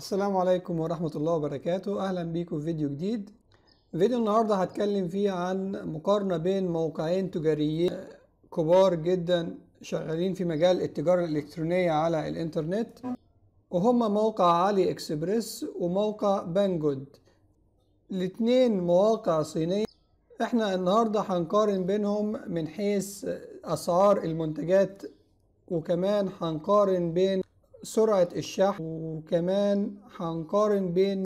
السلام عليكم ورحمة الله وبركاته أهلا بيكم في فيديو جديد فيديو النهاردة هتكلم فيه عن مقارنة بين موقعين تجاريين كبار جدا شغالين في مجال التجارة الإلكترونية على الإنترنت وهما موقع علي إكسبريس وموقع بانجود الاتنين مواقع صينية احنا النهاردة هنقارن بينهم من حيث أسعار المنتجات وكمان هنقارن بين سرعة الشحن وكمان هنقارن بين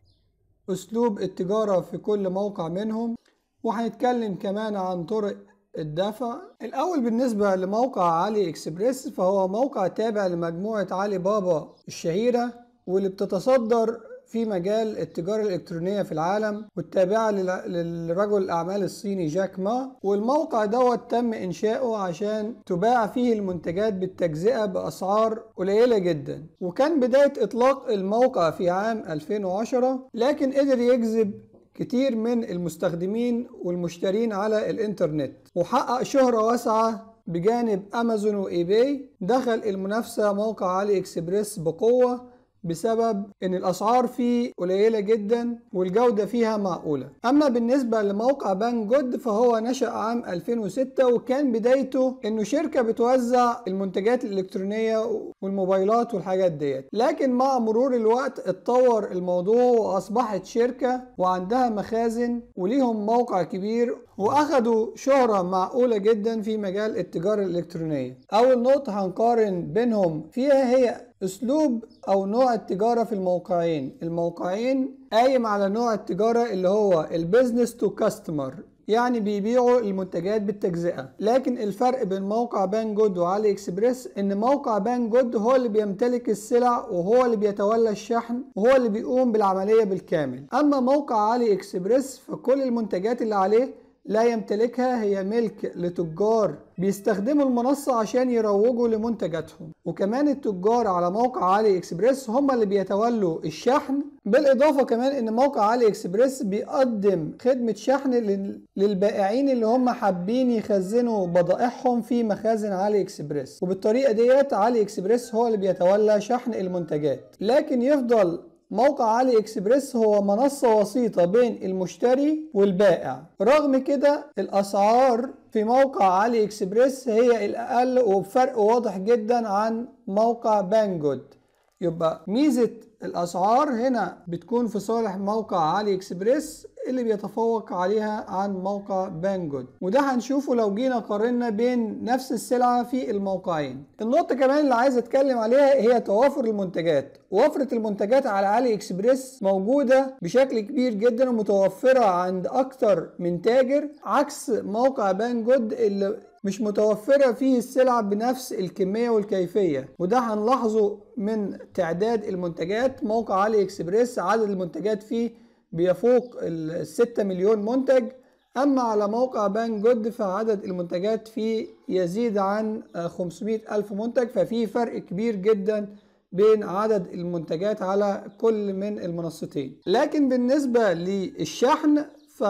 أسلوب التجارة في كل موقع منهم وهنتكلم كمان عن طرق الدفع الأول بالنسبة لموقع علي إكسبريس فهو موقع تابع لمجموعة علي بابا الشهيرة واللي بتتصدر في مجال التجارة الإلكترونية في العالم والتابعة لرجل الأعمال الصيني جاك ما والموقع دوت تم إنشاؤه عشان تباع فيه المنتجات بالتجزئة بأسعار قليلة جدا وكان بداية إطلاق الموقع في عام 2010 لكن قدر يجذب كتير من المستخدمين والمشترين على الإنترنت وحقق شهرة واسعة بجانب امازون باي دخل المنافسه موقع علي اكسبريس بقوه بسبب ان الاسعار فيه قليله جدا والجوده فيها معقوله اما بالنسبه لموقع بان جود فهو نشا عام 2006 وكان بدايته انه شركه بتوزع المنتجات الالكترونيه والموبايلات والحاجات ديت لكن مع مرور الوقت اتطور الموضوع واصبحت شركه وعندها مخازن وليهم موقع كبير واخدوا شهرة معقولة جدا في مجال التجارة الإلكترونية أول نقطة هنقارن بينهم فيها هي أسلوب أو نوع التجارة في الموقعين الموقعين قايم على نوع التجارة اللي هو البيزنس تو كاستمر يعني بيبيعوا المنتجات بالتجزئة لكن الفرق بين موقع بانجود وعلي اكسبريس ان موقع بانجود هو اللي بيمتلك السلع وهو اللي بيتولى الشحن وهو اللي بيقوم بالعملية بالكامل اما موقع علي اكسبريس فكل المنتجات اللي عليه لا يمتلكها هي ملك لتجار بيستخدموا المنصة عشان يروجوا لمنتجاتهم وكمان التجار على موقع علي اكسبريس هم اللي بيتولوا الشحن بالإضافة كمان إن موقع علي اكسبريس بيقدم خدمة شحن للبائعين اللي هم حابين يخزنوا بضائعهم في مخازن علي اكسبريس وبالطريقة ديت علي اكسبريس هو اللي بيتولى شحن المنتجات لكن يفضل موقع علي اكسبريس هو منصة وسيطة بين المشتري والبائع رغم كده الأسعار في موقع علي اكسبريس هي الأقل وبفرق واضح جدا عن موقع بانجود يبقى ميزة الأسعار هنا بتكون في صالح موقع علي اكسبريس اللي بيتفوق عليها عن موقع بانجود وده هنشوفه لو جينا قارنا بين نفس السلعة في الموقعين النقطة كمان اللي عايز اتكلم عليها هي توافر المنتجات وفرة المنتجات على علي اكسبريس موجودة بشكل كبير جدا ومتوفرة عند اكتر من تاجر عكس موقع بانجود اللي مش متوفرة فيه السلع بنفس الكمية والكيفية وده هنلاحظه من تعداد المنتجات موقع علي اكسبريس عدد المنتجات فيه بيفوق الستة مليون منتج أما على موقع بان جود فعدد المنتجات فيه يزيد عن خمسمائة ألف منتج ففي فرق كبير جدا بين عدد المنتجات على كل من المنصتين لكن بالنسبة للشحن ف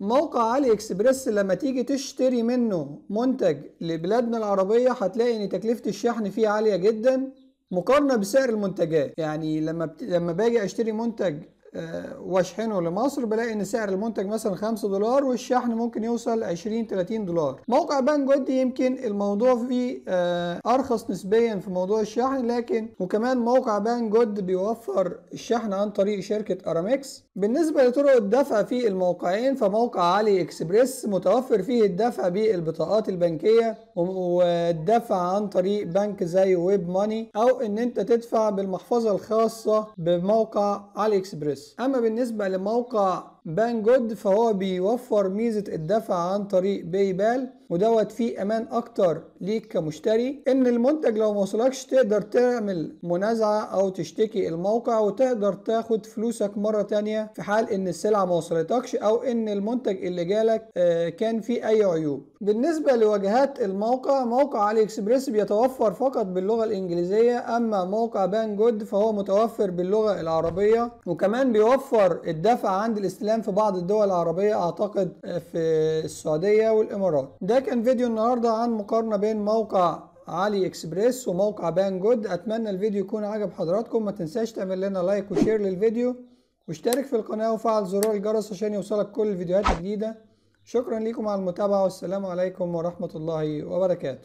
موقع علي اكسبريس لما تيجي تشتري منه منتج لبلادنا العربية هتلاقي ان تكلفة الشحن فيه عالية جدا مقارنة بسعر المنتجات يعني لما بت... لما باجي اشتري منتج آه، واشحنه لمصر بلاقي ان سعر المنتج مثلا 5 دولار والشحن ممكن يوصل 20 30 دولار موقع بانجود يمكن الموضوع فيه آه، ارخص نسبيا في موضوع الشحن لكن وكمان موقع بانجود بيوفر الشحن عن طريق شركه ارامكس بالنسبه لطرق الدفع في الموقعين فموقع علي اكسبريس متوفر فيه الدفع بالبطاقات البنكيه والدفع عن طريق بنك زي ويب ماني او ان انت تدفع بالمحفظه الخاصه بموقع علي اكسبريس اما بالنسبه لموقع بان جود فهو بيوفر ميزه الدفع عن طريق باي بال ودوت فيه امان اكتر ليك كمشتري ان المنتج لو موصلكش تقدر تعمل منازعه او تشتكي الموقع وتقدر تاخد فلوسك مره تانية في حال ان السلعه موصلتكش او ان المنتج اللي جالك آه، كان فيه اي عيوب بالنسبه لواجهات الموقع موقع علي اكسبريس بيتوفر فقط باللغه الانجليزيه اما موقع بان جود فهو متوفر باللغه العربيه وكمان بيوفر الدفع عند الاستلام الإعلام في بعض الدول العربية أعتقد في السعودية والإمارات ده كان فيديو النهاردة عن مقارنة بين موقع علي اكسبريس وموقع بان جود اتمنى الفيديو يكون عجب حضراتكم ما تنساش تعمل لنا لايك وشير للفيديو واشترك في القناة وفعل زرار الجرس عشان يوصلك كل الفيديوهات الجديدة شكرا لكم على المتابعة والسلام عليكم ورحمة الله وبركاته